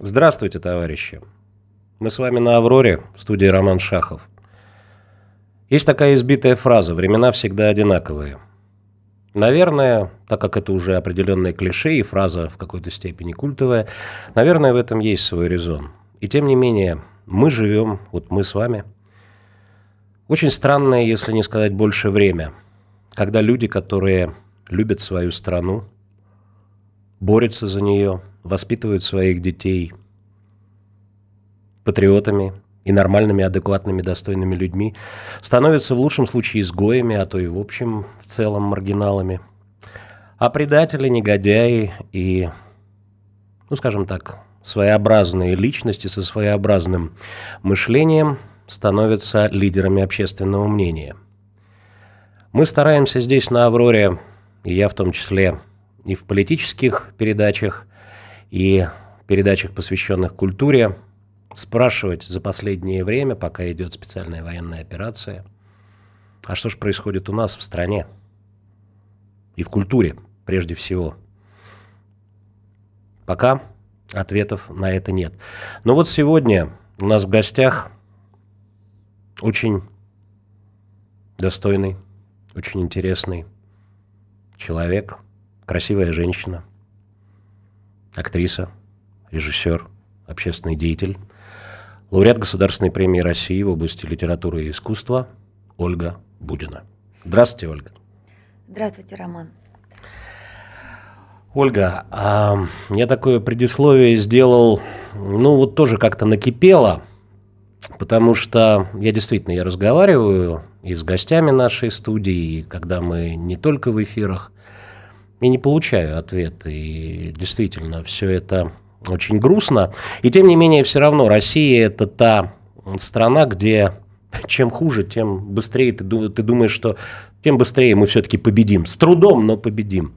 Здравствуйте, товарищи. Мы с вами на «Авроре» в студии Роман Шахов. Есть такая избитая фраза «времена всегда одинаковые». Наверное, так как это уже определенное клише и фраза в какой-то степени культовая, наверное, в этом есть свой резон. И тем не менее, мы живем, вот мы с вами, очень странное, если не сказать больше, время, когда люди, которые любят свою страну, борются за нее – воспитывают своих детей патриотами и нормальными, адекватными, достойными людьми, становятся в лучшем случае изгоями, а то и в общем в целом маргиналами. А предатели, негодяи и, ну скажем так, своеобразные личности со своеобразным мышлением становятся лидерами общественного мнения. Мы стараемся здесь на «Авроре», и я в том числе, и в политических передачах – и передачах, посвященных культуре, спрашивать за последнее время, пока идет специальная военная операция, а что же происходит у нас в стране и в культуре прежде всего. Пока ответов на это нет. Но вот сегодня у нас в гостях очень достойный, очень интересный человек, красивая женщина – актриса, режиссер, общественный деятель, лауреат Государственной премии России в области литературы и искусства Ольга Будина. Здравствуйте, Ольга. Здравствуйте, Роман. Ольга, а, я такое предисловие сделал, ну вот тоже как-то накипело, потому что я действительно я разговариваю и с гостями нашей студии, и когда мы не только в эфирах, я не получаю ответа. И действительно, все это очень грустно. И тем не менее, все равно Россия – это та страна, где чем хуже, тем быстрее ты, ты думаешь, что тем быстрее мы все-таки победим. С трудом, но победим.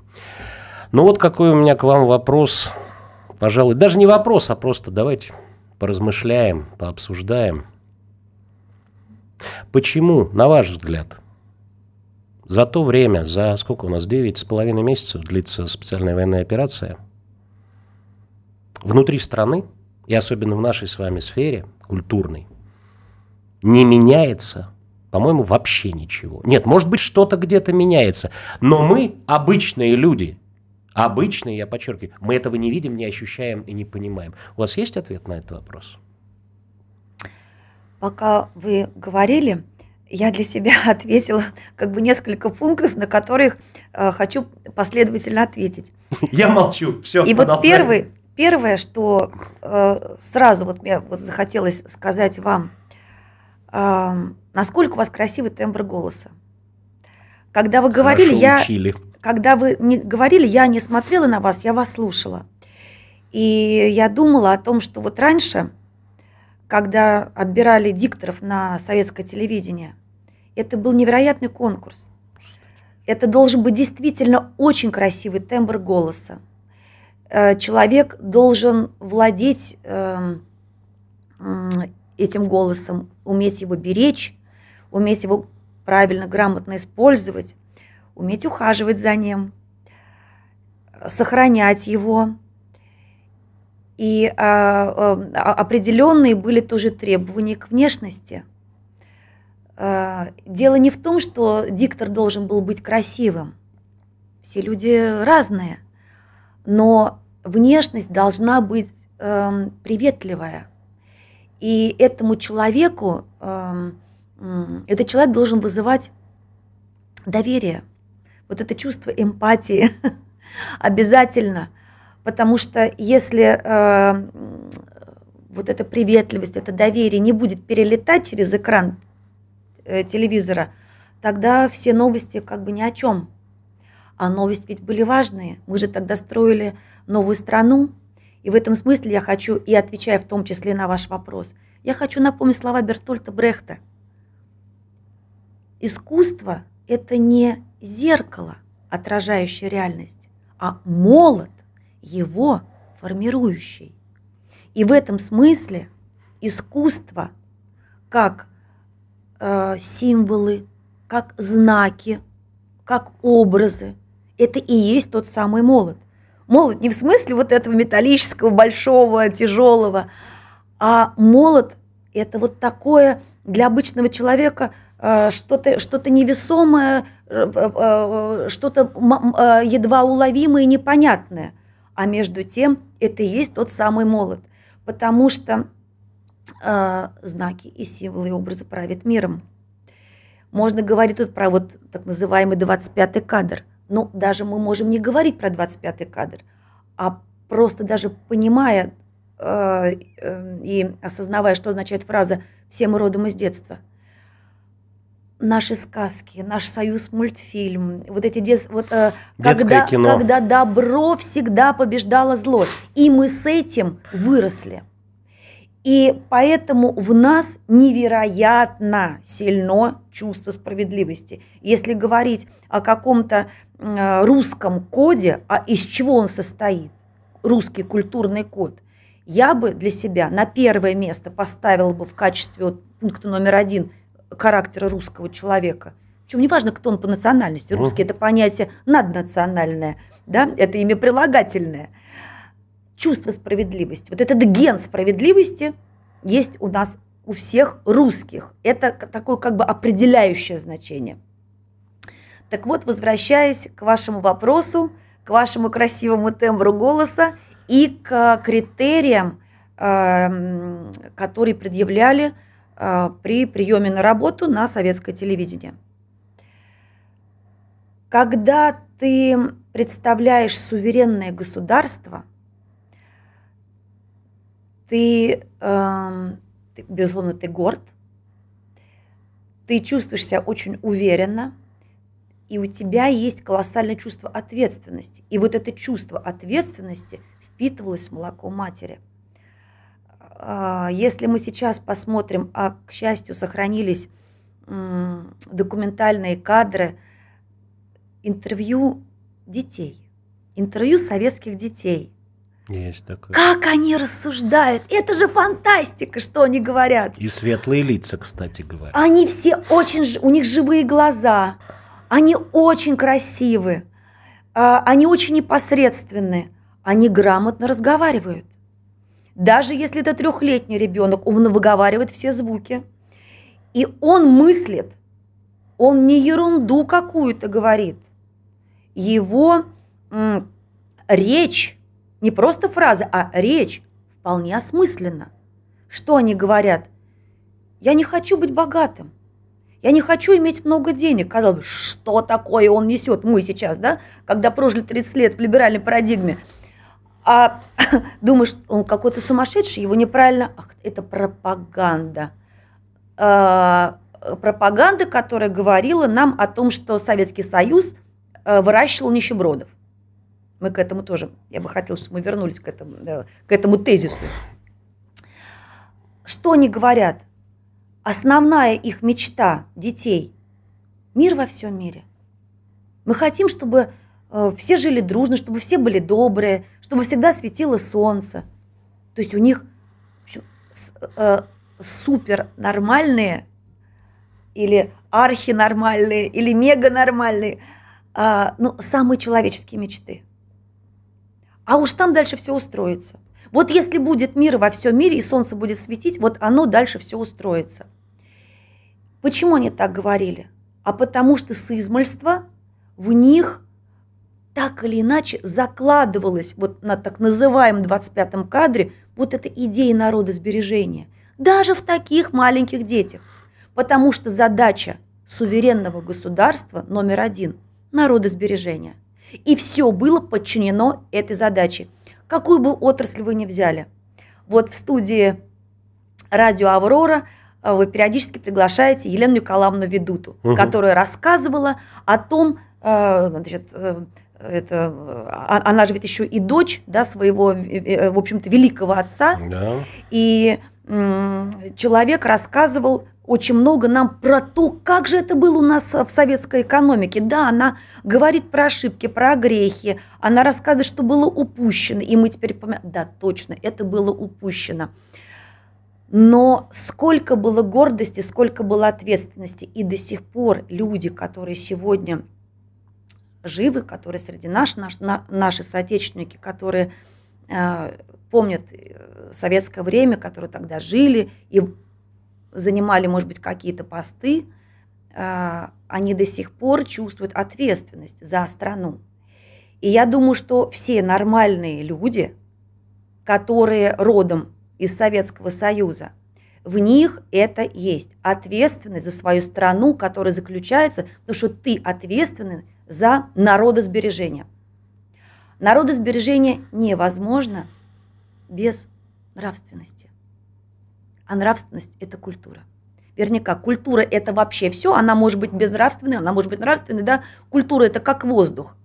Ну вот какой у меня к вам вопрос, пожалуй. Даже не вопрос, а просто давайте поразмышляем, пообсуждаем. Почему, на ваш взгляд, за то время, за сколько у нас, 9,5 месяцев длится специальная военная операция, внутри страны, и особенно в нашей с вами сфере культурной, не меняется, по-моему, вообще ничего. Нет, может быть, что-то где-то меняется, но мы обычные люди, обычные, я подчеркиваю, мы этого не видим, не ощущаем и не понимаем. У вас есть ответ на этот вопрос? Пока вы говорили, я для себя ответила как бы несколько пунктов, на которых э, хочу последовательно ответить. Я молчу, все. И вот первый, первое, что э, сразу вот мне вот захотелось сказать вам, э, насколько у вас красивый тембр голоса. Когда вы говорили, я, учили. когда вы не говорили, я не смотрела на вас, я вас слушала, и я думала о том, что вот раньше когда отбирали дикторов на советское телевидение, это был невероятный конкурс. Это должен быть действительно очень красивый тембр голоса. Э, человек должен владеть эм, этим голосом, уметь его беречь, уметь его правильно, грамотно использовать, уметь ухаживать за ним, сохранять его. И а, а, определенные были тоже требования к внешности. Э, дело не в том, что диктор должен был быть красивым. Все люди разные. Но внешность должна быть э, приветливая. И этому человеку, э, этот человек должен вызывать доверие. Вот это чувство эмпатии обязательно. Потому что если э, вот эта приветливость, это доверие не будет перелетать через экран Э, телевизора, тогда все новости как бы ни о чем. А новости ведь были важные. Мы же тогда строили новую страну. И в этом смысле я хочу, и отвечая в том числе на ваш вопрос, я хочу напомнить слова Бертольта Брехта. Искусство – это не зеркало, отражающее реальность, а молот, его формирующий. И в этом смысле искусство как – Э, символы, как знаки, как образы. Это и есть тот самый молот. Молот не в смысле вот этого металлического, большого, тяжелого, а молот – это вот такое для обычного человека э, что-то что невесомое, э, что-то едва уловимое и непонятное. А между тем это и есть тот самый молот. Потому что а, знаки и символы и образы правят миром. Можно говорить тут про вот так называемый 25-й кадр, но ну, даже мы можем не говорить про 25-й кадр, а просто даже понимая а, э, и осознавая, что означает фраза «все мы родом из детства», наши сказки, наш союз мультфильм, вот эти дет... вот, э, когда, кино. когда добро всегда побеждало зло, и мы с этим выросли. И поэтому в нас невероятно сильно чувство справедливости. Если говорить о каком-то э, русском коде, а из чего он состоит, русский культурный код, я бы для себя на первое место поставила бы в качестве вот, пункта номер один характера русского человека. Причем неважно, кто он по национальности. Русский – это понятие наднациональное, да? это имя прилагательное – чувство справедливости, вот этот ген справедливости есть у нас у всех русских. Это такое как бы определяющее значение. Так вот, возвращаясь к вашему вопросу, к вашему красивому тембру голоса и к критериям, эм, которые предъявляли э, при приеме на работу на советское телевидение. Когда ты представляешь суверенное государство, ты, э, ты безусловно, ты горд, ты чувствуешь себя очень уверенно, и у тебя есть колоссальное чувство ответственности. И вот это чувство ответственности впитывалось в молоко матери. А, если мы сейчас посмотрим, а, к счастью, сохранились документальные кадры интервью детей, интервью советских детей – есть такое. Как они рассуждают? Это же фантастика, что они говорят. И светлые лица, кстати говоря. Они все очень... У них живые глаза. Они очень красивы. А, они очень непосредственны. Они грамотно разговаривают. Даже если это трехлетний ребенок, он выговаривает все звуки. И он мыслит. Он не ерунду какую-то говорит. Его речь не просто фразы, а речь вполне осмысленно. Что они говорят? «Я не хочу быть богатым. Я не хочу иметь много денег». Казалось бы, что такое он несет, мы сейчас, да, когда прожили 30 лет в либеральной парадигме. А думаешь, он какой-то сумасшедший, его неправильно... Ах, это пропаганда. А, пропаганда, которая говорила нам о том, что Советский Союз э, выращивал нищебродов. Мы к этому тоже, я бы хотела, чтобы мы вернулись к этому, к этому тезису. Что они говорят? Основная их мечта детей – мир во всем мире. Мы хотим, чтобы э, все жили дружно, чтобы все были добрые, чтобы всегда светило солнце. То есть у них общем, с, э, супер нормальные или архинормальные, или мега нормальные, э, а, ну, самые человеческие мечты – а уж там дальше все устроится. Вот если будет мир во всем мире и солнце будет светить, вот оно дальше все устроится. Почему они так говорили? А потому что сызмальство в них так или иначе закладывалось вот на так называемом 25-м кадре вот эта идея народа сбережения Даже в таких маленьких детях. Потому что задача суверенного государства номер один – народа сбережения. И все было подчинено этой задаче. Какую бы отрасль вы ни взяли. Вот в студии радио «Аврора» э, вы периодически приглашаете Елену Николаевну Ведуту, угу. которая рассказывала о том, э, значит, э, это, а, она же ведь еще и дочь да, своего, в общем-то, великого отца. Да. И человек рассказывал очень много нам про то, как же это было у нас э, в советской экономике. Да, она говорит про ошибки, про грехи, она рассказывает, что было упущено, и мы теперь помним, да, точно, это было упущено. Но сколько было гордости, сколько было ответственности, и до сих пор люди, которые сегодня живы, которые среди нас, наш, на, наши соотечественники, которые э, помнят э, советское время, которые тогда жили, и занимали, может быть, какие-то посты, а, они до сих пор чувствуют ответственность за страну. И я думаю, что все нормальные люди, которые родом из Советского Союза, в них это есть. Ответственность за свою страну, которая заключается, потому что ты ответственен за народосбережение. Народосбережение невозможно без нравственности. А нравственность – это культура. Вернее, как, культура – это вообще все, она может быть безнравственной, она может быть нравственной, да, культура – это как воздух.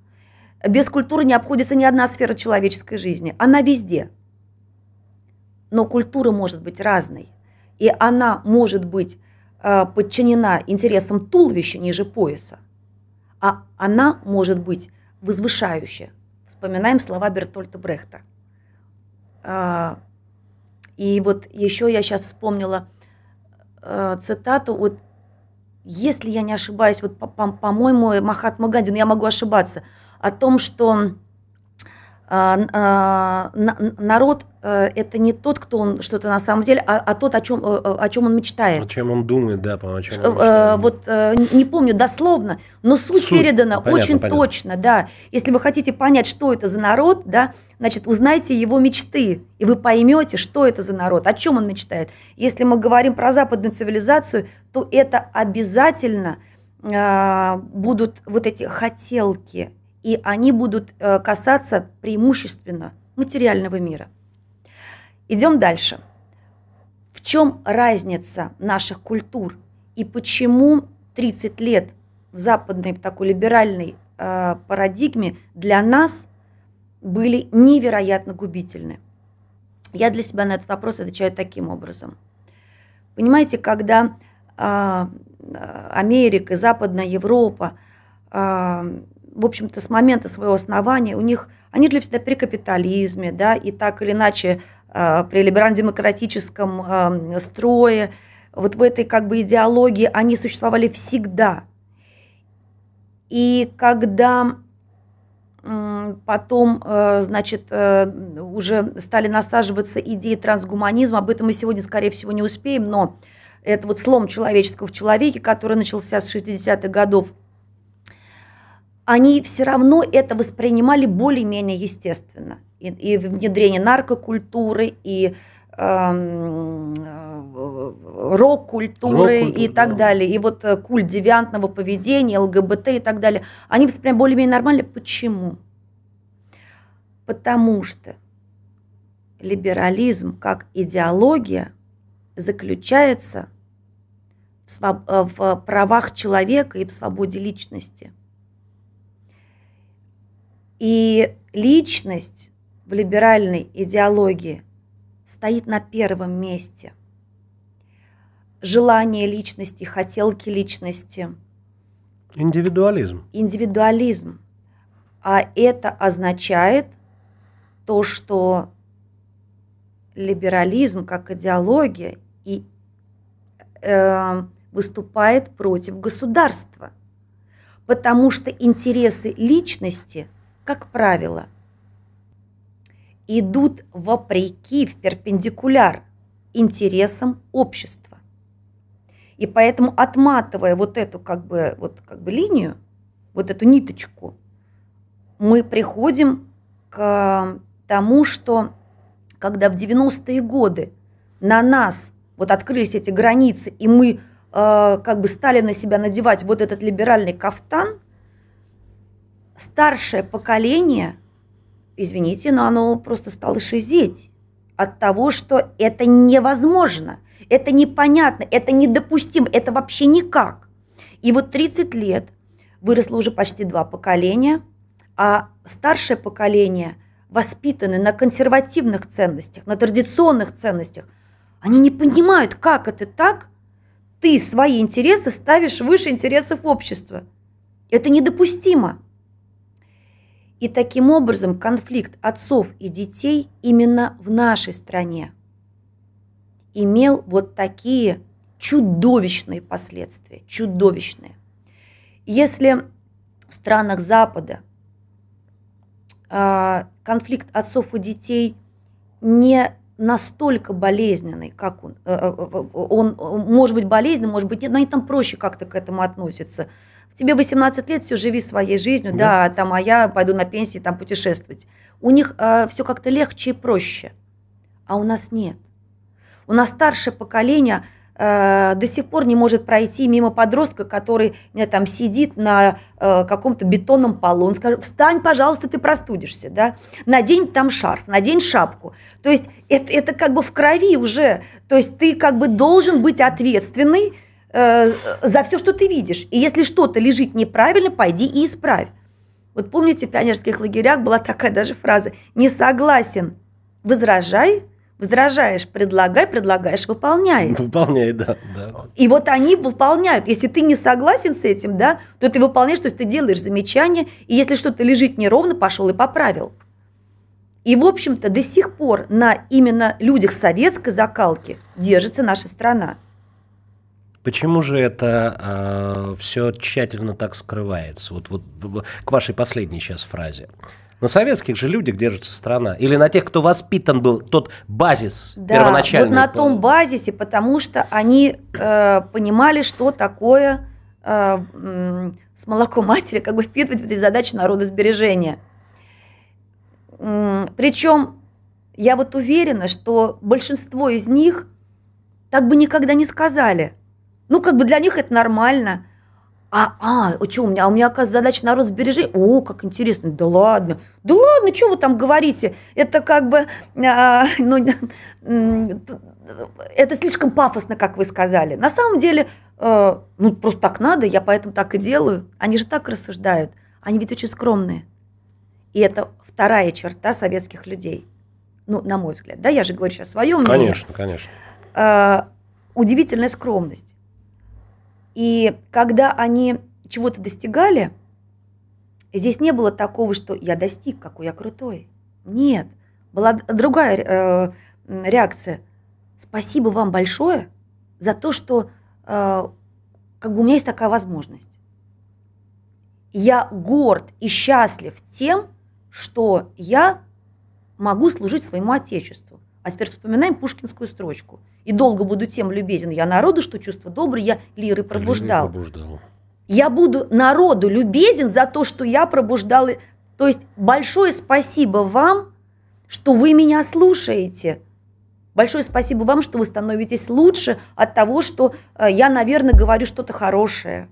Без культуры не обходится ни одна сфера человеческой жизни, она везде. Но культура может быть разной, и она может быть э, подчинена интересам туловища ниже пояса, а она может быть возвышающая. Вспоминаем слова Бертольта Брехта. А, и вот еще я сейчас вспомнила э, цитату, вот если я не ошибаюсь, вот по-моему, по по Махатма Ганди, но я могу ошибаться, о том, что а, а, народ э, это не тот, кто он что-то на самом деле, а, а тот, о чем, э, э, о чем он мечтает. О чем он думает, да, по чем Вот не помню дословно, но суть, суть. передана понятно, очень понятно. точно, да. Если вы хотите понять, что это за народ, да, значит, узнайте его мечты, и вы поймете, что это за народ, о чем он мечтает. Если мы говорим про западную цивилизацию, то это обязательно будут вот эти хотелки, и они будут э, касаться преимущественно материального мира. Идем дальше. В чем разница наших культур и почему 30 лет в западной в такой либеральной э, парадигме для нас были невероятно губительны? Я для себя на этот вопрос отвечаю таким образом. Понимаете, когда э, Америка, Западная Европа э, в общем-то, с момента своего основания, у них, они жили всегда при капитализме, да, и так или иначе а, при либерально-демократическом строе, вот в этой как бы идеологии они существовали всегда. И когда потом, э, значит, э, уже стали насаживаться идеи трансгуманизма, об этом мы сегодня, скорее всего, не успеем, но это вот слом человеческого в человеке, который начался с 60-х годов – они все равно это воспринимали более-менее естественно. И, и внедрение наркокультуры, и эм, э, рок-культуры рок и так да. далее. И вот э, культ девиантного поведения, ЛГБТ и так далее. Они воспринимали более-менее нормально. Почему? Потому что либерализм как идеология заключается в, э, в правах человека и в свободе личности – и личность в либеральной идеологии стоит на первом месте. Желание личности, хотелки личности. Индивидуализм. Индивидуализм. А это означает то, что либерализм как идеология и э, выступает против государства, потому что интересы личности – как правило, идут вопреки, в перпендикуляр интересам общества. И поэтому, отматывая вот эту как бы, вот как бы линию, вот эту ниточку, мы приходим к тому, что когда в 90-е годы на нас вот открылись эти границы, и мы э, как бы стали на себя надевать вот этот либеральный кафтан, старшее поколение, извините, но оно просто стало шизеть от того, что это невозможно, это непонятно, это недопустимо, это вообще никак. И вот 30 лет выросло уже почти два поколения, а старшее поколение воспитаны на консервативных ценностях, на традиционных ценностях. Они не понимают, как это так, ты свои интересы ставишь выше интересов общества. Это недопустимо. И таким образом конфликт отцов и детей именно в нашей стране имел вот такие чудовищные последствия, чудовищные. Если в странах Запада а, конфликт отцов и детей не настолько болезненный, как он, э, э, э, он может быть болезненный, может быть нет, но они там проще как-то к этому относятся – тебе 18 лет, все, живи своей жизнью, да, да там, а я пойду на пенсии, там, путешествовать. У них э, все как-то легче и проще, а у нас нет. У нас старшее поколение э, до сих пор не может пройти мимо подростка, который не, там сидит на э, каком-то бетонном полу. Он скажет, встань, пожалуйста, ты простудишься, да? Надень там шарф, надень шапку. То есть это, это как бы в крови уже. То есть ты как бы должен быть ответственный, э, за все, что ты видишь. И если что-то лежит неправильно, пойди и исправь. Вот помните, в пионерских лагерях была такая даже фраза «не согласен, возражай, возражаешь, предлагай, предлагаешь, выполняй». Выполняй, да, да. И вот они выполняют. Если ты не согласен с этим, да, то ты выполняешь, то есть ты делаешь замечания, и если что-то лежит неровно, пошел и поправил. И, в общем-то, до сих пор на именно людях советской закалки держится наша страна. Почему же это э, а, все тщательно так скрывается? Вот, вот к вашей последней сейчас фразе. На советских же людях держится страна. Или на тех, кто воспитан был, тот базис да, первоначальный. вот на том базисе, потому что они э, понимали, что такое э, э, с молоком матери, как бы впитывать в эти задачи народосбережения. Причем я вот уверена, что большинство из них так бы никогда не сказали – ну, как бы для них это нормально. А, а, а что, у меня, а у меня, оказывается, задача народ сбережи. О, как интересно, да ладно. Да ладно, что вы там говорите? Это как бы, а, ну, это слишком пафосно, как вы сказали. На самом деле, э, ну, просто так надо, я поэтому так и делаю. Они же так рассуждают. Они ведь очень скромные. И это вторая черта советских людей. Ну, на мой взгляд, да, я же говорю сейчас свое своем. Конечно, конечно. Э, удивительная скромность. И когда они чего-то достигали, здесь не было такого, что я достиг, какой я крутой. Нет, была другая э, реакция. Спасибо вам большое за то, что э, как бы у меня есть такая возможность. Я горд и счастлив тем, что я могу служить своему отечеству. А теперь вспоминаем пушкинскую строчку – и долго буду тем любезен я народу, что чувство доброе я лиры пробуждал. Лиры пробуждал. Я буду народу любезен за то, что я пробуждал. То есть большое спасибо вам, что вы меня слушаете. Большое спасибо вам, что вы становитесь лучше от того, что э, я, наверное, говорю что-то хорошее.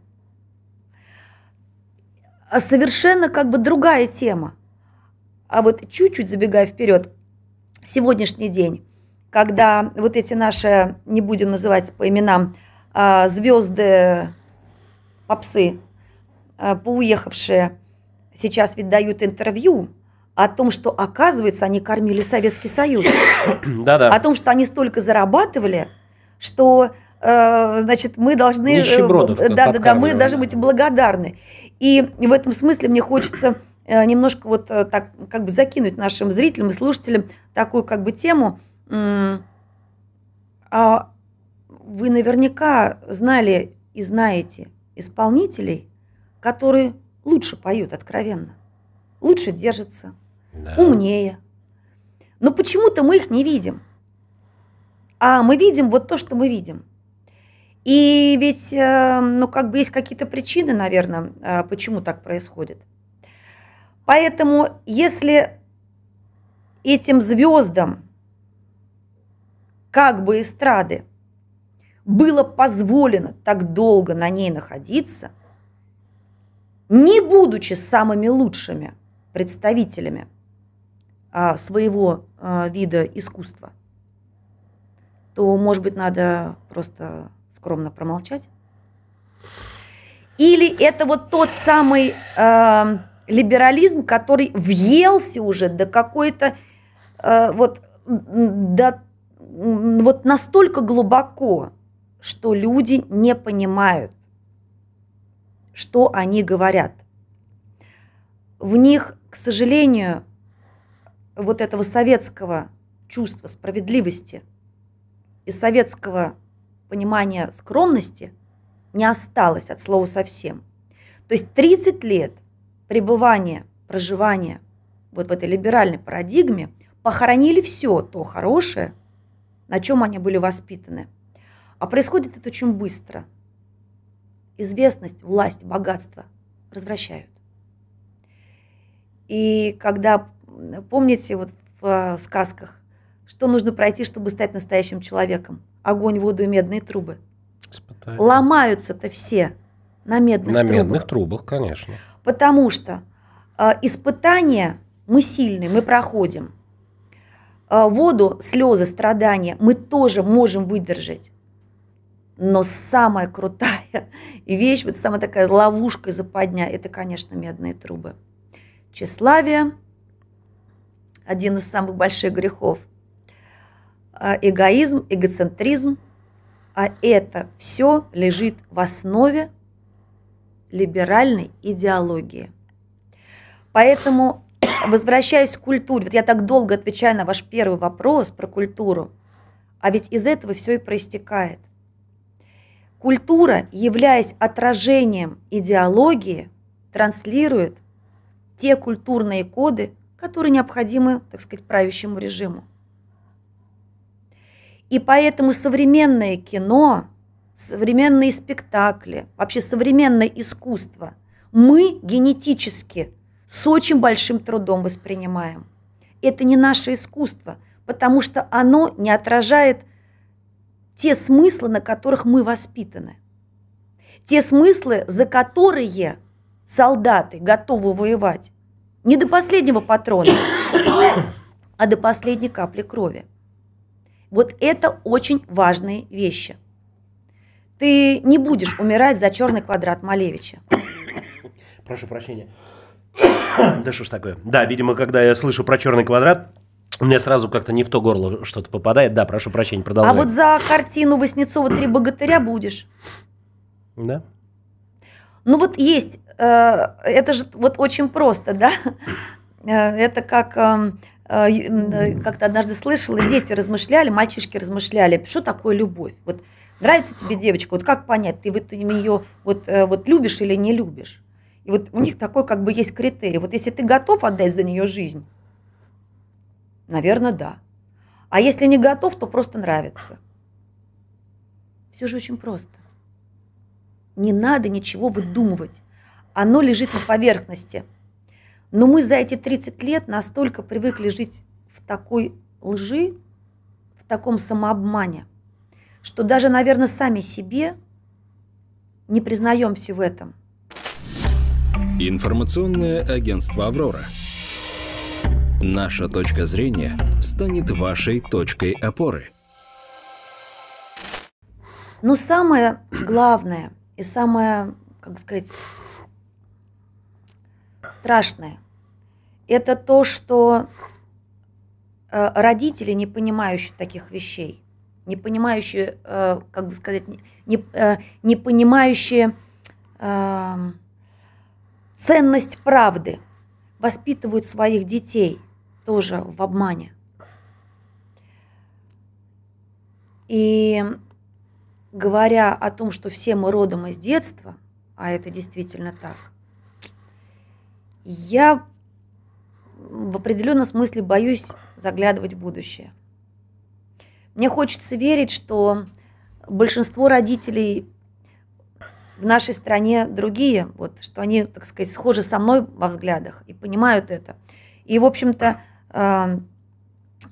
А совершенно как бы другая тема. А вот чуть-чуть забегая вперед, сегодняшний день когда вот эти наши, не будем называть по именам, а, звезды попсы, а, поуехавшие, сейчас ведь дают интервью о том, что, оказывается, они кормили Советский Союз. Да-да. О том, что они столько зарабатывали, что э, значит, мы должны... Да, да, да, мы должны быть благодарны. И в этом смысле мне хочется э, немножко вот э, так как бы закинуть нашим зрителям и слушателям такую как бы тему – а вы наверняка знали и знаете исполнителей, которые лучше поют откровенно, лучше держатся, да. умнее. Но почему-то мы их не видим. А мы видим вот то, что мы видим. И ведь, э, ну, как бы есть какие-то причины, наверное, э, почему так происходит. Поэтому, если этим звездам как бы эстрады, было позволено так долго на ней находиться, не будучи самыми лучшими представителями а, своего а, вида искусства, то, может быть, надо просто скромно промолчать. Или это вот тот самый э, либерализм, который въелся уже до какой-то э, вот до вот настолько глубоко, что люди не понимают, что они говорят. В них, к сожалению, вот этого советского чувства справедливости и советского понимания скромности не осталось от слова совсем. То есть 30 лет пребывания, проживания вот в этой либеральной парадигме похоронили все то хорошее – на чем они были воспитаны. А происходит это очень быстро. Известность, власть, богатство развращают. И когда, помните, вот э, в сказках, что нужно пройти, чтобы стать настоящим человеком? Огонь, воду и медные трубы. Испытание. Ломаются-то все на медных на трубах. На медных трубах, конечно. Потому что э, испытания мы сильные, мы проходим – а, воду, слезы, страдания мы тоже можем выдержать. Но самая крутая вещь, вот самая такая ловушка западня, это, конечно, медные трубы. Тщеславие – один из самых больших грехов. А, эгоизм, эгоцентризм. А это все лежит в основе либеральной идеологии. Поэтому возвращаясь к культуре, вот я так долго отвечаю на ваш первый вопрос про культуру, а ведь из этого все и проистекает. Культура, являясь отражением идеологии, транслирует те культурные коды, которые необходимы, так сказать, правящему режиму. И поэтому современное кино, современные спектакли, вообще современное искусство мы генетически – с очень большим трудом воспринимаем. Это не наше искусство, потому что оно не отражает те смыслы, на которых мы воспитаны. Те смыслы, за которые солдаты готовы воевать. Не до последнего патрона, а до последней капли крови. Вот это очень важные вещи. Ты не будешь умирать за черный квадрат Малевича. Прошу прощения. Да что ж такое? Да, видимо, когда я слышу про черный квадрат, у меня сразу как-то не в то горло что-то попадает. Да, прошу прощения, продолжай. А вот за картину Васнецова «Три богатыря» будешь? Да. Ну вот есть, э, это же вот очень просто, да? Э, это как эм, э, э, как-то однажды слышала, дети размышляли, мальчишки размышляли, что такое любовь? Вот нравится тебе девочка, вот как понять, ты вот ее вот, э, вот любишь или не любишь? И вот у них такой как бы есть критерий. Вот если ты готов отдать за нее жизнь, наверное, да. А если не готов, то просто нравится. Все же очень просто. Не надо ничего выдумывать. Оно лежит на поверхности. Но мы за эти 30 лет настолько привыкли жить в такой лжи, в таком самообмане, что даже, наверное, сами себе не признаемся в этом – Информационное агентство «Аврора». Наша точка зрения станет вашей точкой опоры. Но самое главное и самое, как бы сказать, страшное – это то, что э, родители, не понимающие таких вещей, не понимающие, э, как бы сказать, не, э, не понимающие эм, ценность правды, воспитывают своих детей тоже в обмане. И говоря о том, что все мы родом из детства, а это действительно так, я в определенном смысле боюсь заглядывать в будущее. Мне хочется верить, что большинство родителей в нашей стране другие, вот, что они, так сказать, схожи со мной во взглядах и понимают это. И, в общем-то, э,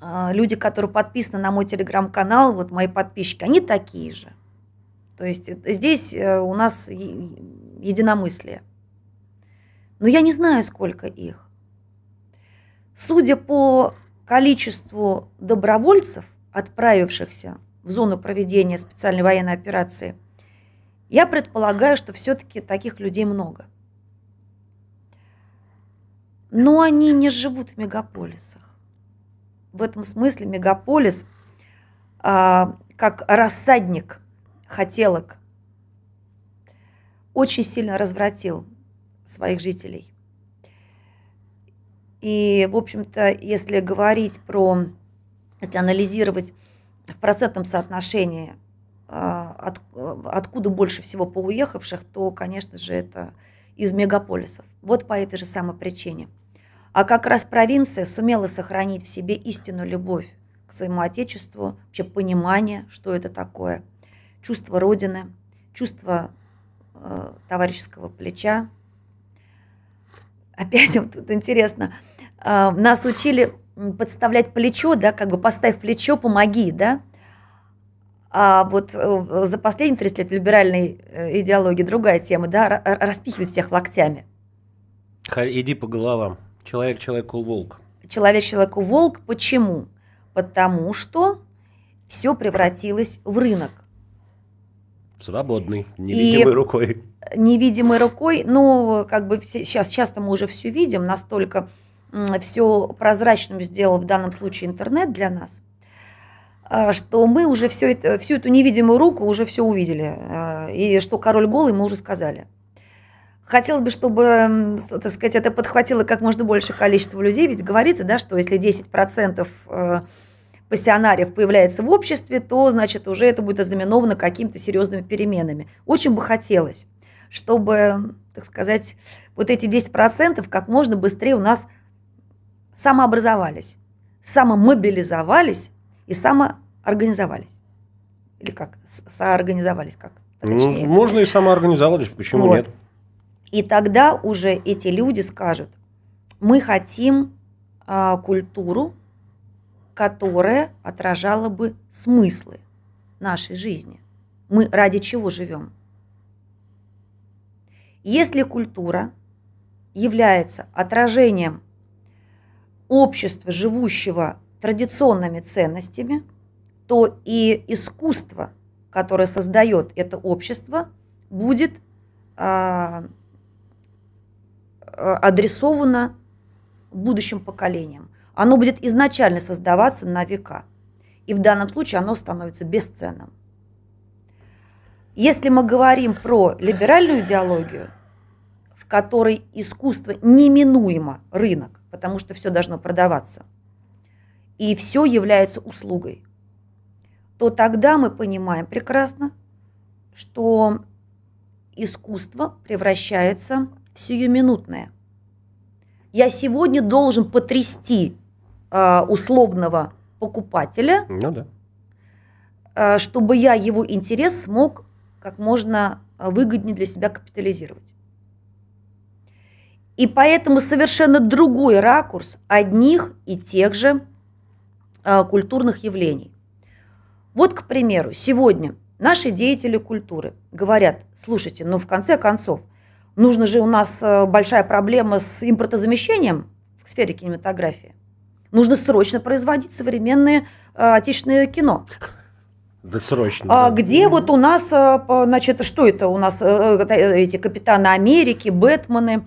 э, люди, которые подписаны на мой телеграм-канал, вот мои подписчики, они такие же. То есть э, здесь э, у нас единомыслие. Но я не знаю, сколько их. Судя по количеству добровольцев, отправившихся в зону проведения специальной военной операции – я предполагаю, что все-таки таких людей много. Но они не живут в мегаполисах. В этом смысле мегаполис а, как рассадник хотелок очень сильно развратил своих жителей. И, в общем-то, если говорить про, если анализировать в процентном соотношении а, от, откуда больше всего поуехавших, то, конечно же, это из мегаполисов. Вот по этой же самой причине. А как раз провинция сумела сохранить в себе истинную любовь к своему отечеству, вообще понимание, что это такое, чувство родины, чувство э, товарищеского плеча. Опять вот тут интересно, э, нас учили подставлять плечо, да, как бы поставь плечо, помоги, да, а вот э, за последние 30 лет либеральной э, идеологии другая тема, да, распихивать всех локтями. Иди по головам. Человек человеку волк. Человек человеку волк. Почему? Потому что все превратилось в рынок. Свободный, невидимой и рукой. Невидимой рукой, но как бы сейчас, часто мы уже все видим, настолько все прозрачным сделал в данном случае интернет для нас – а, что мы уже все это, всю эту невидимую руку уже все увидели, а, и что король голый мы уже сказали. Хотелось бы, чтобы, так сказать, это подхватило как можно большее количество людей, ведь говорится, да, что если 10% э, пассионариев появляется в обществе, то, значит, уже это будет ознаменовано какими-то серьезными переменами. Очень бы хотелось, чтобы, так сказать, вот эти 10% как можно быстрее у нас самообразовались, самомобилизовались и самоорганизовались. Или как? Соорганизовались как? Ну, точнее. Ну, можно и самоорганизовались, почему вот. нет? И тогда уже эти люди скажут, мы хотим а, культуру, которая отражала бы смыслы нашей жизни. Мы ради чего живем? Если культура является отражением общества, живущего традиционными ценностями, то и искусство, которое создает это общество, будет а, а, адресовано будущим поколениям. Оно будет изначально создаваться на века. И в данном случае оно становится бесценным. Если мы говорим про либеральную идеологию, в которой искусство неминуемо рынок, потому что все должно продаваться – и все является услугой, то тогда мы понимаем прекрасно, что искусство превращается в сиюминутное. Я сегодня должен потрясти э, условного покупателя, ну, да. э, чтобы я его интерес смог как можно э, выгоднее для себя капитализировать. И поэтому совершенно другой ракурс одних и тех же Э, культурных явлений. Вот, к примеру, сегодня наши деятели культуры говорят, слушайте, ну в конце концов, нужно же у нас э, большая проблема с импортозамещением в сфере кинематографии. Нужно срочно производить современное э, отечественное кино. Да срочно. А, да. Где вот у нас, э, значит, что это у нас, эти капитаны Америки, Бэтмены,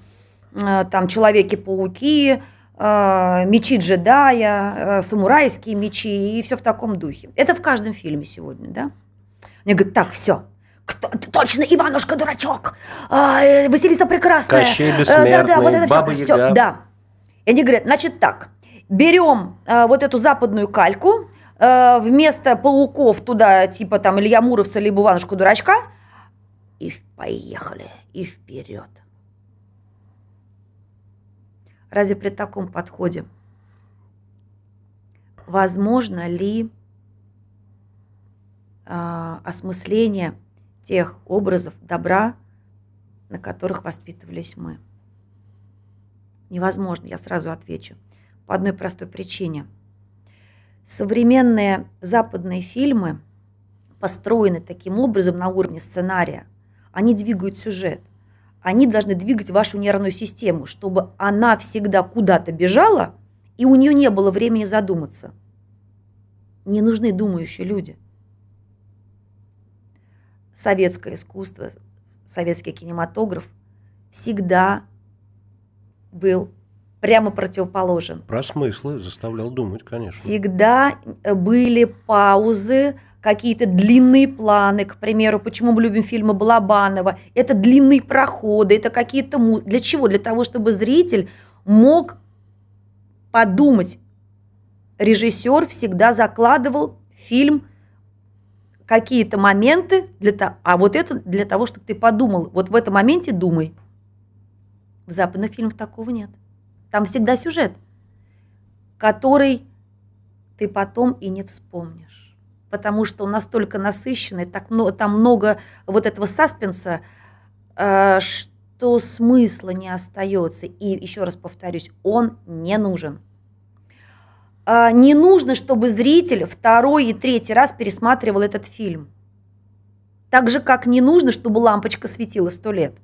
там Человеки-пауки, Э, мечи джедая, э, самурайские мечи и все в таком духе. Это в каждом фильме сегодня, да? Мне говорят, так, все, кто, точно, Иванушка дурачок, а, э, Василиса прекрасная. Кощей бессмертный, да, да, вот это Баба все, Яга. Все, да. И они говорят, значит так, берем вот эту западную кальку, вместо пауков туда, типа там Илья Муровца, либо Иванушку дурачка, и поехали, и вперед. Разве при таком подходе возможно ли э, осмысление тех образов добра, на которых воспитывались мы? Невозможно, я сразу отвечу. По одной простой причине. Современные западные фильмы построены таким образом на уровне сценария. Они двигают сюжет они должны двигать вашу нервную систему, чтобы она всегда куда-то бежала, и у нее не было времени задуматься. Не нужны думающие люди. Советское искусство, советский кинематограф всегда был прямо противоположен. Про смыслы заставлял думать, конечно. Всегда э, были паузы, какие-то длинные планы, к примеру, почему мы любим фильмы Балабанова, это длинные проходы, это какие-то... Для чего? Для того, чтобы зритель мог подумать. Режиссер всегда закладывал фильм какие-то моменты, для того, а вот это для того, чтобы ты подумал. Вот в этом моменте думай. В западных фильмах такого нет. Там всегда сюжет, который ты потом и не вспомнишь потому что он настолько насыщенный, так много, там много вот этого саспенса, э, что смысла не остается. И еще раз повторюсь, он не нужен. А, не нужно, чтобы зритель второй и третий раз пересматривал этот фильм. Так же, как не нужно, чтобы лампочка светила сто лет.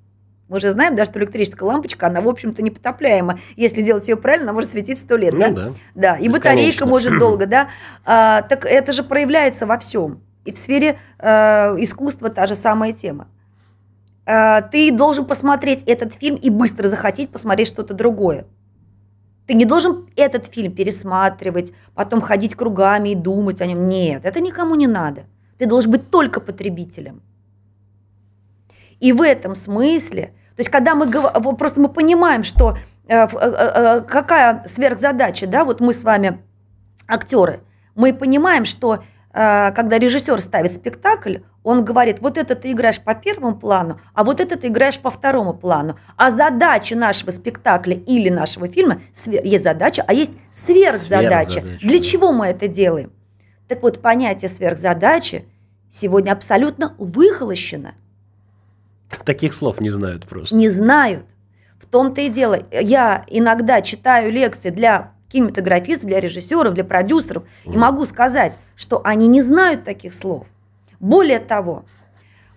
Мы же знаем, да, что электрическая лампочка, она, в общем-то, непотопляема. Если сделать ее правильно, она может светить сто лет. Ну, да? да. Да, и батарейка может долго, да. А, так это же проявляется во всем. И в сфере э, искусства та же самая тема. Э, ты должен посмотреть этот фильм и быстро захотеть посмотреть что-то другое. Ты не должен этот фильм пересматривать, потом ходить кругами и думать о нем. Нет, это никому не надо. Ты должен быть только потребителем. И в этом смысле то есть, когда мы просто мы понимаем, что э, э, э, какая сверхзадача, да, вот мы с вами актеры, мы понимаем, что когда режиссер ставит спектакль, он говорит, вот это ты играешь по первому плану, а вот это ты играешь по второму плану. А задача нашего спектакля или нашего фильма, есть задача, а есть сверхзадача. сверхзадача Для чего мы это делаем? Так вот, понятие сверхзадачи сегодня абсолютно выхолощено. Таких слов не знают просто. Не знают. В том-то и дело. Я иногда читаю лекции для кинематографистов, для режиссеров, для продюсеров, и могу сказать, что они не знают таких слов. Более того,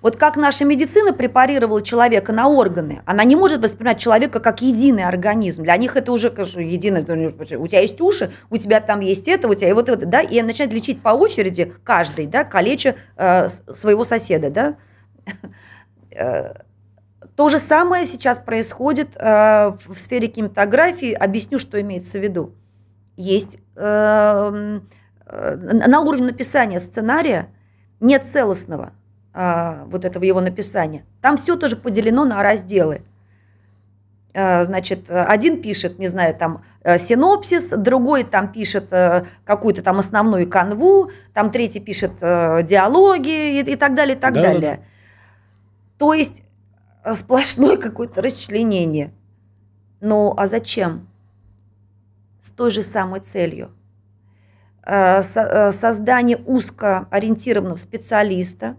вот как наша медицина препарировала человека на органы, она не может воспринимать человека как единый организм. Для них это уже, конечно, единый. Ну, у тебя есть уши, у тебя там есть это, у тебя и вот это, да, и начать лечить по очереди каждый, да, калеча э, своего соседа, да. Э, то же самое сейчас происходит э, в сфере кинематографии. Объясню, что имеется в виду. Есть эм, э, на уровне написания сценария нет целостного вот этого его написания. Там все тоже поделено на разделы значит, один пишет, не знаю, там, синопсис, другой там пишет какую-то там основную канву, там третий пишет диалоги и, и так далее, и так да, далее. Да. То есть э, сплошное какое-то расчленение. Ну а зачем? С той же самой целью. Э, э, создание узкоориентированного ориентированного специалиста.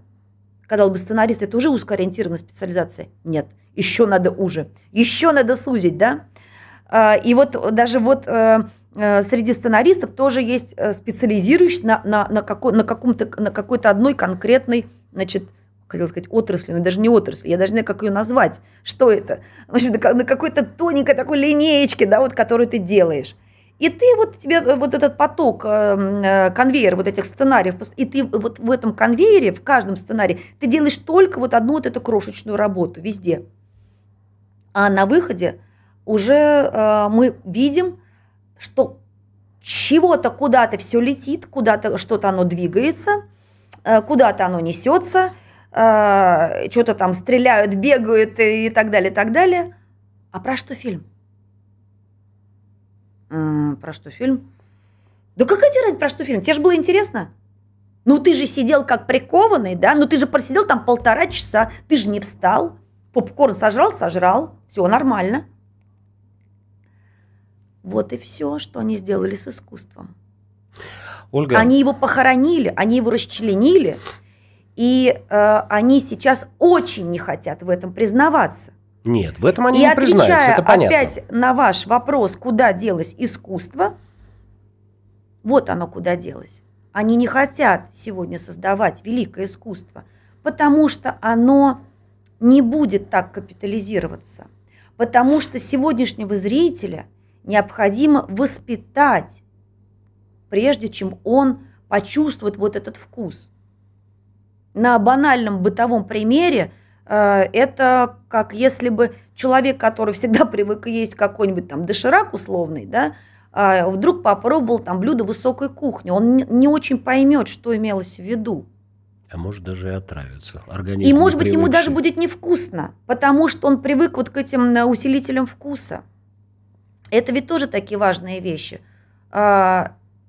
Казалось бы, сценарист – это уже узкоориентированная специализация. Нет, еще надо уже. Еще надо сузить, да? И вот даже вот среди сценаристов тоже есть специализирующийся на, на, на, на, каком-то, на какой-то одной конкретной значит, Хотел сказать, отраслью, но даже не отрасль, я даже не знаю, как ее назвать, что это, в общем, как на какой-то тоненькой такой линеечке, да, вот, которую ты делаешь. И ты вот тебе э, вот этот поток, эм, э, конвейер вот этих сценариев, и ты вот в этом конвейере, в каждом сценарии, ты делаешь только вот одну вот эту крошечную работу везде. А на выходе уже э, мы видим, что чего-то куда-то все летит, куда-то что-то оно двигается, куда-то оно несется – Э, что-то там стреляют, бегают и, так далее, и так далее. А про что фильм? Э, про что фильм? Да какая тебе разница, про что фильм? Тебе же было интересно? Ну ты же сидел как прикованный, да? Ну ты же просидел там полтора часа, ты же не встал. Попкорн сожрал, сожрал, все нормально. Вот и все, что они сделали с искусством. Ольга. Они его похоронили, они его расчленили, и э, они сейчас очень не хотят в этом признаваться. Нет, в этом они и не признаются, это понятно. опять на ваш вопрос, куда делось искусство, вот оно куда делось. Они не хотят сегодня создавать великое искусство, потому что оно не будет так капитализироваться. Потому что сегодняшнего зрителя необходимо воспитать, прежде чем он почувствует вот этот вкус – на банальном бытовом примере э, это как если бы человек, который всегда привык есть какой-нибудь там доширак условный, да, э, вдруг попробовал там блюдо высокой кухни, он не очень поймет, что имелось в виду. А может даже и отравится. Организм и может быть ему даже будет невкусно, потому что он привык вот к этим э, усилителям вкуса. Это ведь тоже такие важные вещи.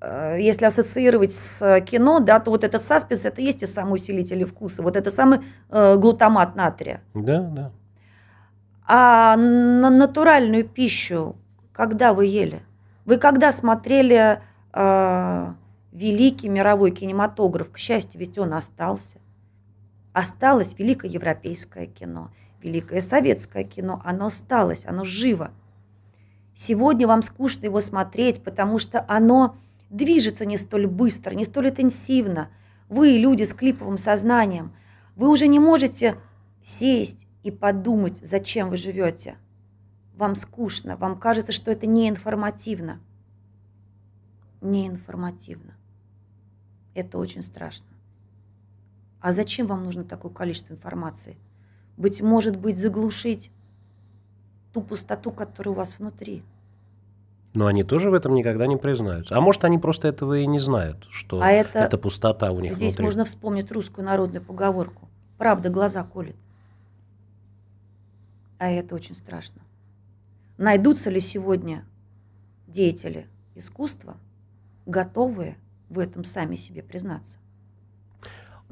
Э, если ассоциировать с э, кино, да, то вот этот саспенс, это есть и самоусилители вкуса, вот это самый э, глутамат натрия. Да, да. А на натуральную пищу когда вы ели? Вы когда смотрели э, великий мировой кинематограф? К счастью, ведь он остался. Осталось великое европейское кино, великое советское кино. Оно осталось, оно живо. Сегодня вам скучно его смотреть, потому что оно движется не столь быстро, не столь интенсивно. Вы, люди с клиповым сознанием, вы уже не можете сесть и подумать, зачем вы живете. Вам скучно, вам кажется, что это неинформативно. Неинформативно. Это очень страшно. А зачем вам нужно такое количество информации? Быть может быть, заглушить ту пустоту, которая у вас внутри – но они тоже в этом никогда не признаются. А может, они просто этого и не знают, что а это, это пустота у них Здесь внутри. можно вспомнить русскую народную поговорку. Правда глаза колет. А это очень страшно. Найдутся ли сегодня деятели искусства, готовые в этом сами себе признаться?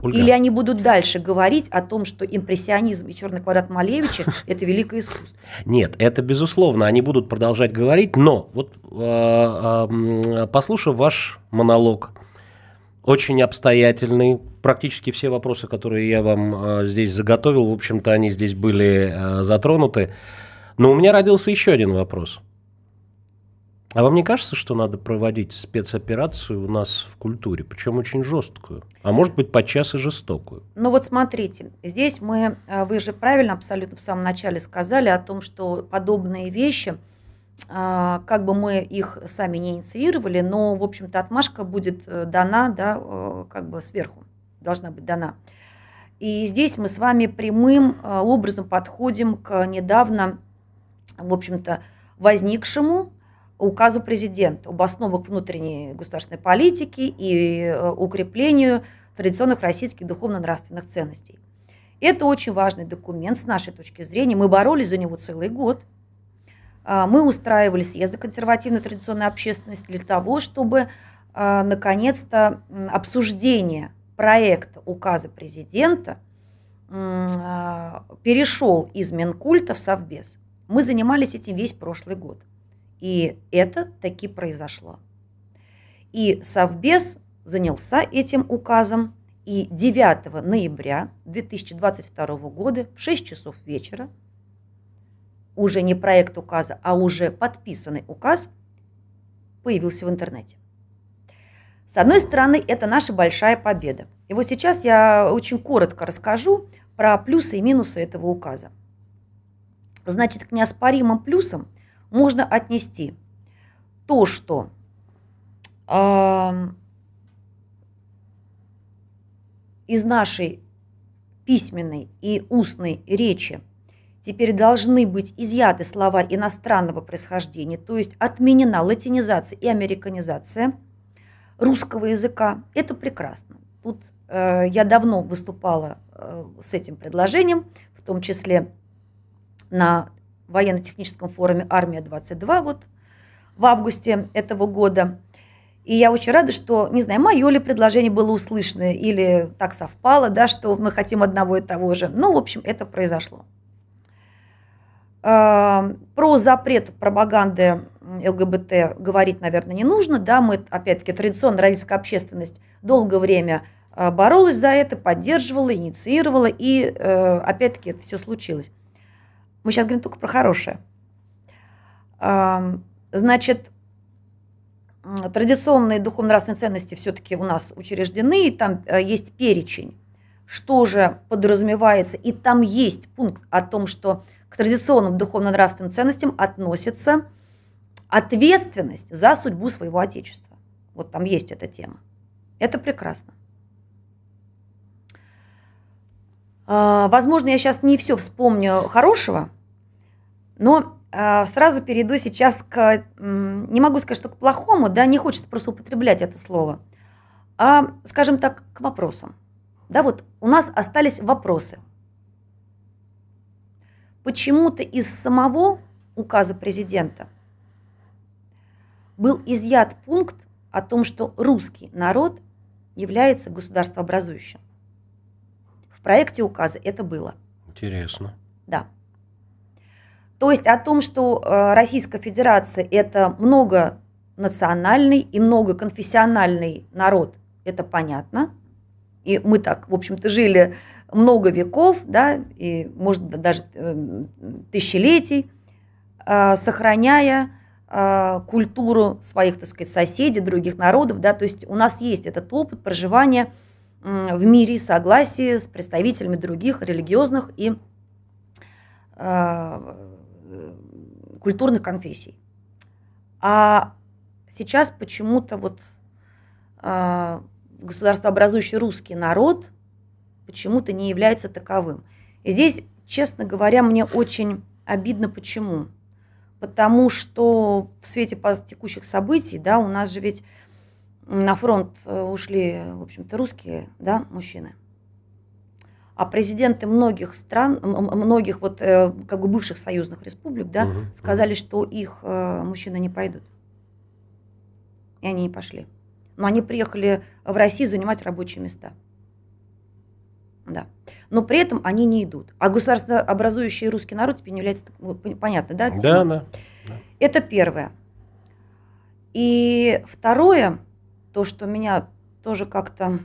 Ольга. Или они будут дальше говорить о том, что импрессионизм и черный квадрат Малевича – это великое искусство? Нет, это безусловно, они будут продолжать говорить, но вот э, э, послушав ваш монолог, очень обстоятельный. Практически все вопросы, которые я вам э, здесь заготовил, в общем-то, они здесь были затронуты. Но у меня родился еще один вопрос – а вам не кажется, что надо проводить спецоперацию у нас в культуре, причем очень жесткую, а может быть подчас и жестокую? Ну вот смотрите, здесь мы, э, вы же правильно абсолютно в самом начале сказали о том, что подобные вещи, э, как бы мы их сами не инициировали, но, в общем-то, отмашка будет э, дана, да, как бы сверху должна быть дана. И здесь мы с вами прямым образом подходим к недавно, в общем-то, возникшему указу президента об основах внутренней государственной политики и э, укреплению традиционных российских духовно-нравственных ценностей. Это очень важный документ с нашей точки зрения. Мы боролись за него целый год. А, мы устраивали съезды консервативной традиционной общественности для того, чтобы а, наконец-то обсуждение проекта указа президента а, перешел из Минкульта в Совбез. Мы занимались этим весь прошлый год. И это таки произошло. И Совбез занялся этим указом, и 9 ноября 2022 года в 6 часов вечера, уже не проект указа, а уже подписанный указ, появился в интернете. С одной стороны, это наша большая победа. И вот сейчас я очень коротко расскажу про плюсы и минусы этого указа. Значит, к неоспоримым плюсам – можно отнести то, что э, из нашей письменной и устной речи теперь должны быть изъяты слова иностранного происхождения, то есть отменена латинизация и американизация русского языка. Это прекрасно. Тут э, я давно выступала э, с этим предложением, в том числе на военно-техническом форуме «Армия-22» вот в августе этого года. И я очень рада, что, не знаю, мое ли предложение было услышано или так совпало, да, что мы хотим одного и того же. Ну, в общем, это произошло. А, про запрет пропаганды ЛГБТ говорить, наверное, не нужно. Да, мы, опять-таки, традиционно родительская общественность долгое время а, боролась за это, поддерживала, инициировала, и, э, опять-таки, это все случилось. Мы сейчас говорим только про хорошее. Значит, традиционные духовно-нравственные ценности все-таки у нас учреждены, и там э, есть перечень, что же подразумевается, и там есть пункт о том, что к традиционным духовно-нравственным ценностям относится ответственность за судьбу своего Отечества. Вот там есть эта тема. Это прекрасно. А, возможно, я сейчас не все вспомню хорошего, но а, сразу перейду сейчас к, не могу сказать, что к плохому, да, не хочется просто употреблять это слово, а, скажем так, к вопросам. Да, вот у нас остались вопросы. Почему-то из самого указа президента был изъят пункт о том, что русский народ является государствообразующим проекте указа это было. Интересно. Да. То есть о том, что э, Российская Федерация – это многонациональный и многоконфессиональный народ, это понятно. И мы так, в общем-то, жили много веков, да, и, может, даже э, тысячелетий, э, сохраняя культуру своих, так сказать, соседей, других народов, да, то есть у нас есть этот опыт проживания – в мире и согласии с представителями других религиозных и а, э, культурных конфессий. А сейчас почему-то вот э, государствообразующий русский народ почему-то не является таковым. И здесь, честно говоря, мне очень обидно почему. Потому что в свете текущих событий, да, у нас же ведь на фронт э, ушли, в общем-то, русские да, мужчины. А президенты многих стран, многих вот э, как бы бывших союзных республик, да, угу, сказали, что их э, мужчины не пойдут. И они не пошли. Но они приехали в Россию занимать рабочие места. Да. Но при этом они не идут. А государственно образующий русский народ теперь не является, понятно, да? Да, да. Это первое. И второе – то, что меня тоже как-то...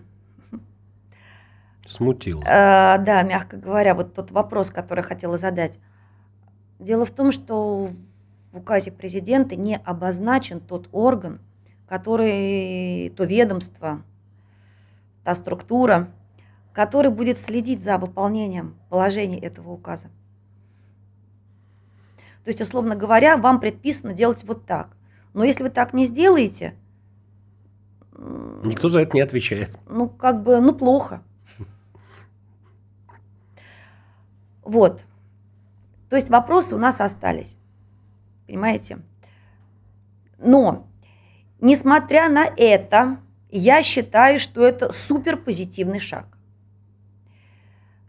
Смутило. Э, да, мягко говоря, вот тот вопрос, который хотела задать. Дело в том, что в указе президента не обозначен тот орган, который, то ведомство, та структура, который будет следить за выполнением положений этого указа. То есть, условно говоря, вам предписано делать вот так. Но если вы так не сделаете – Никто за это не отвечает. Ну, как бы, ну, плохо. Вот. То есть вопросы у нас остались. Понимаете? Но, несмотря на это, я считаю, что это супер позитивный шаг.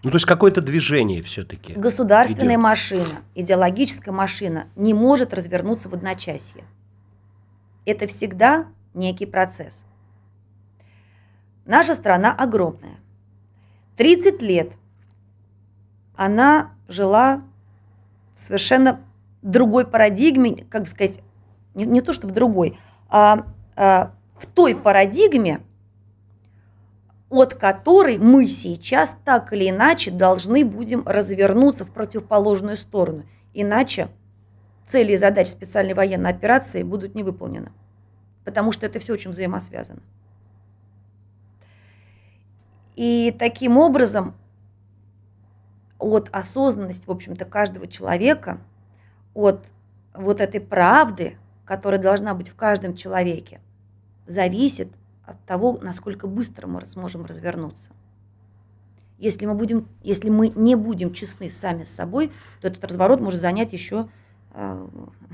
Ну, то есть какое-то движение все-таки. Государственная идет. машина, идеологическая машина не может развернуться в одночасье. Это всегда некий процесс. Наша страна огромная. 30 лет она жила в совершенно другой парадигме, как бы сказать, не, не то что в другой, а, а в той парадигме, от которой мы сейчас так или иначе должны будем развернуться в противоположную сторону. Иначе цели и задачи специальной военной операции будут не выполнены. Потому что это все очень взаимосвязано. И таким образом от осознанности, в общем-то, каждого человека, от вот этой правды, которая должна быть в каждом человеке, зависит от того, насколько быстро мы сможем развернуться. Если мы, будем, если мы не будем честны сами с собой, то этот разворот может занять еще, э,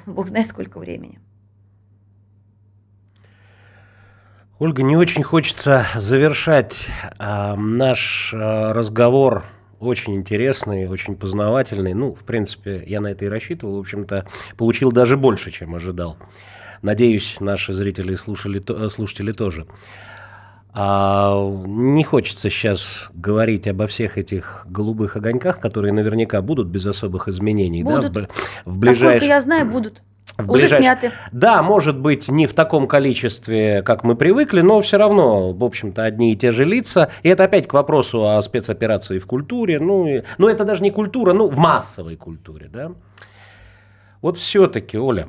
бог знает сколько времени. Ольга, не очень хочется завершать э, наш э, разговор очень интересный, очень познавательный. Ну, в принципе, я на это и рассчитывал. В общем-то, получил даже больше, чем ожидал. Надеюсь, наши зрители и э, слушатели тоже. А, не хочется сейчас говорить обо всех этих голубых огоньках, которые наверняка будут без особых изменений. Будут. Да, в, в ближайшие... Насколько я знаю, будут в Уже сняты. Да, может быть, не в таком количестве, как мы привыкли, но все равно, в общем-то, одни и те же лица. И это опять к вопросу о спецоперации в культуре. Ну, и... ну это даже не культура, ну, в массовой культуре, да. Вот все-таки, Оля,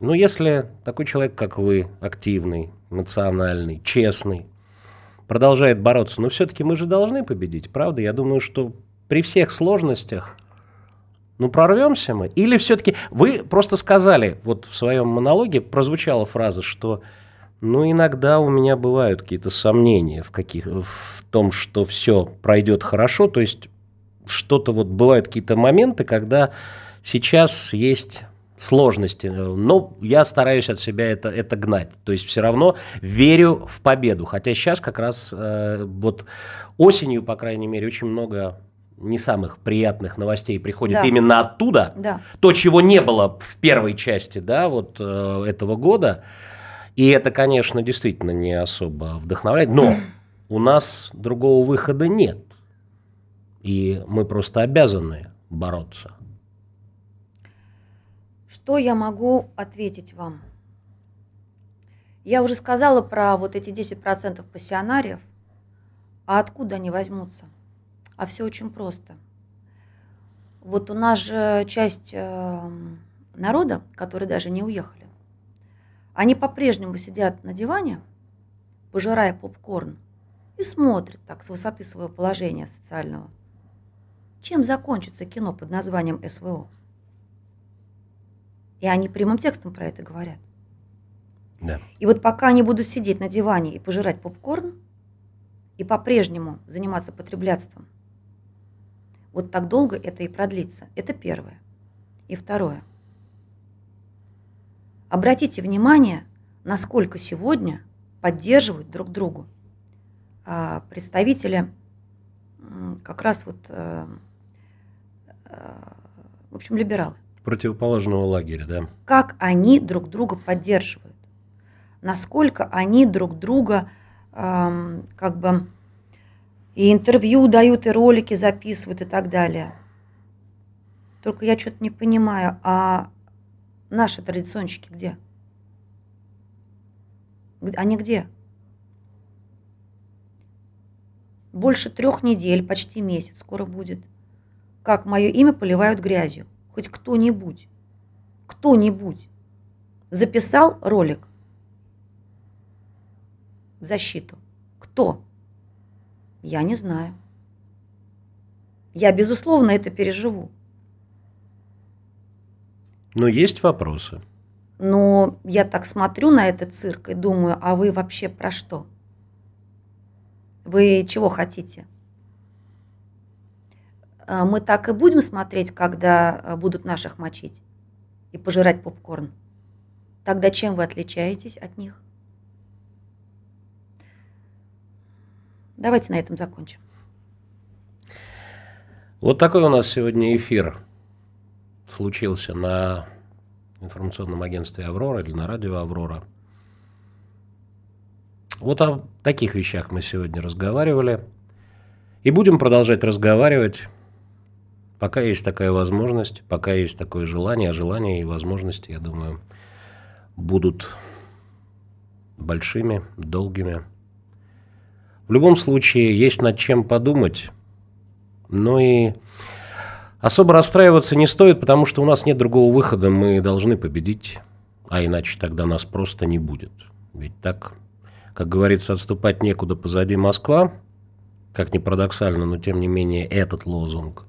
ну, если такой человек, как вы, активный, эмоциональный, честный, продолжает бороться, но все-таки мы же должны победить, правда? Я думаю, что при всех сложностях ну, прорвемся мы? Или все-таки вы просто сказали, вот в своем монологе прозвучала фраза, что ну, иногда у меня бывают какие-то сомнения в, каких, в том, что все пройдет хорошо. То есть что-то вот бывают какие-то моменты, когда сейчас есть сложности, э, но я стараюсь от себя это, это гнать. То есть все равно верю в победу. Хотя сейчас как раз э, вот осенью, по крайней мере, очень много не самых приятных новостей приходит да. именно оттуда, да. то, чего не было в первой части да, вот, э, этого года. И это, конечно, действительно не особо вдохновляет, но у нас другого выхода нет. И мы просто обязаны бороться. Что я могу ответить вам? Я уже сказала про вот эти 10% пассионариев. А откуда они возьмутся? А все очень просто. Вот у нас же часть эм, народа, которые даже не уехали, они по-прежнему сидят на диване, пожирая попкорн, и смотрят так с высоты своего положения социального. Чем закончится кино под названием СВО? И они прямым текстом про это говорят. Да. И вот пока они будут сидеть на диване и пожирать попкорн, и по-прежнему заниматься потреблятством, вот так долго это и продлится. Это первое. И второе. Обратите внимание, насколько сегодня поддерживают друг другу а, представители как раз вот, э, э, в общем, либералы. Противоположного лагеря, да. Как они друг друга поддерживают. Насколько они друг друга эм, как бы и интервью дают, и ролики записывают, и так далее. Только я что-то не понимаю, а наши традиционщики где? Они где? Больше трех недель, почти месяц скоро будет. Как мое имя поливают грязью. Хоть кто-нибудь, кто-нибудь записал ролик в защиту. Кто? Я не знаю. Я, безусловно, это переживу. Но есть вопросы. Но я так смотрю на этот цирк и думаю, а вы вообще про что? Вы чего хотите? А мы так и будем смотреть, когда а, будут наших мочить и пожирать попкорн. Тогда чем вы отличаетесь от них? Давайте на этом закончим. Вот такой у нас сегодня эфир случился на информационном агентстве «Аврора» или на радио «Аврора». Вот о таких вещах мы сегодня разговаривали. И будем продолжать разговаривать, пока есть такая возможность, пока есть такое желание. А желания и возможности, я думаю, будут большими, долгими. В любом случае, есть над чем подумать. Ну и особо расстраиваться не стоит, потому что у нас нет другого выхода. Мы должны победить, а иначе тогда нас просто не будет. Ведь так, как говорится, отступать некуда позади Москва. Как ни парадоксально, но тем не менее этот лозунг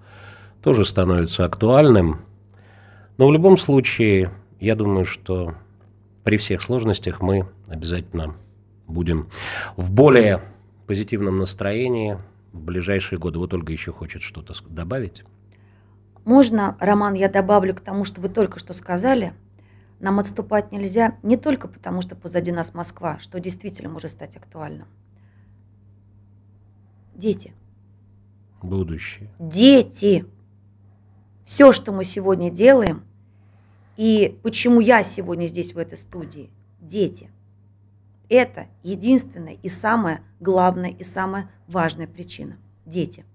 тоже становится актуальным. Но в любом случае, я думаю, что при всех сложностях мы обязательно будем в более позитивном настроении в ближайшие годы. Вот Ольга еще хочет что-то добавить. Можно, Роман, я добавлю к тому, что вы только что сказали. Нам отступать нельзя не только потому, что позади нас Москва, что действительно может стать актуальным. Дети. Будущее. Дети. Все, что мы сегодня делаем, и почему я сегодня здесь в этой студии, дети. Это единственная и самая главная и самая важная причина. Дети.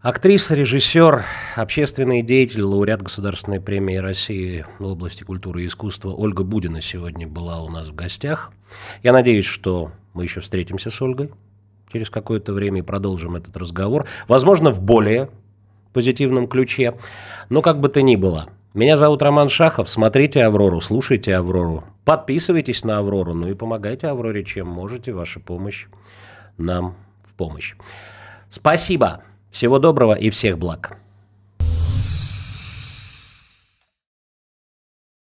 Актриса, режиссер, общественный деятель, лауреат Государственной премии России в области культуры и искусства Ольга Будина сегодня была у нас в гостях. Я надеюсь, что мы еще встретимся с Ольгой через какое-то время и продолжим этот разговор. Возможно, в более позитивном ключе. Но как бы то ни было, меня зовут Роман Шахов. Смотрите «Аврору», слушайте «Аврору». Подписывайтесь на «Аврору», ну и помогайте «Авроре», чем можете. Ваша помощь нам в помощь. Спасибо. Всего доброго и всех благ.